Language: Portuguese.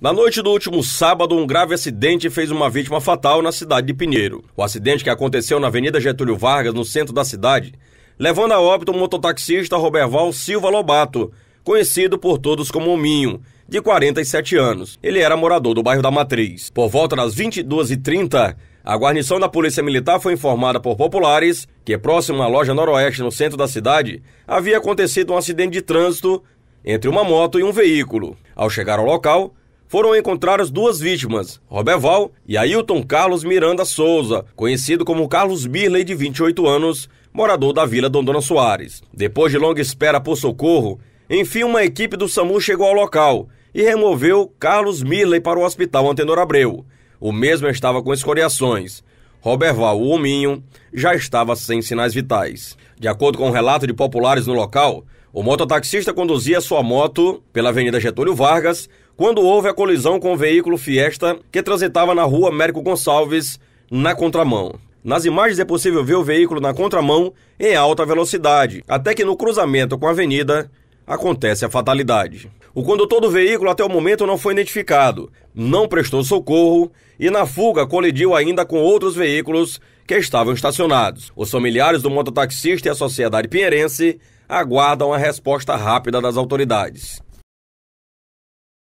Na noite do último sábado, um grave acidente fez uma vítima fatal na cidade de Pinheiro. O acidente que aconteceu na Avenida Getúlio Vargas, no centro da cidade, levando a óbito o mototaxista Roberval Silva Lobato, conhecido por todos como Minho, de 47 anos. Ele era morador do bairro da Matriz. Por volta das 22h30, a guarnição da Polícia Militar foi informada por populares que, próximo à loja noroeste no centro da cidade, havia acontecido um acidente de trânsito entre uma moto e um veículo. Ao chegar ao local, foram encontradas duas vítimas, Robert Val e Ailton Carlos Miranda Souza, conhecido como Carlos Birley, de 28 anos, morador da Vila Dondona Soares. Depois de longa espera por socorro, enfim, uma equipe do SAMU chegou ao local e removeu Carlos Mirley para o Hospital Antenor Abreu. O mesmo estava com escoriações. Val, o hominho, já estava sem sinais vitais. De acordo com o um relato de populares no local, o mototaxista conduzia sua moto pela Avenida Getúlio Vargas, quando houve a colisão com o veículo Fiesta que transitava na rua Américo Gonçalves, na contramão. Nas imagens é possível ver o veículo na contramão em alta velocidade, até que no cruzamento com a avenida acontece a fatalidade. O condutor do veículo até o momento não foi identificado, não prestou socorro e na fuga colidiu ainda com outros veículos que estavam estacionados. Os familiares do mototaxista e a sociedade pinheirense aguardam a resposta rápida das autoridades.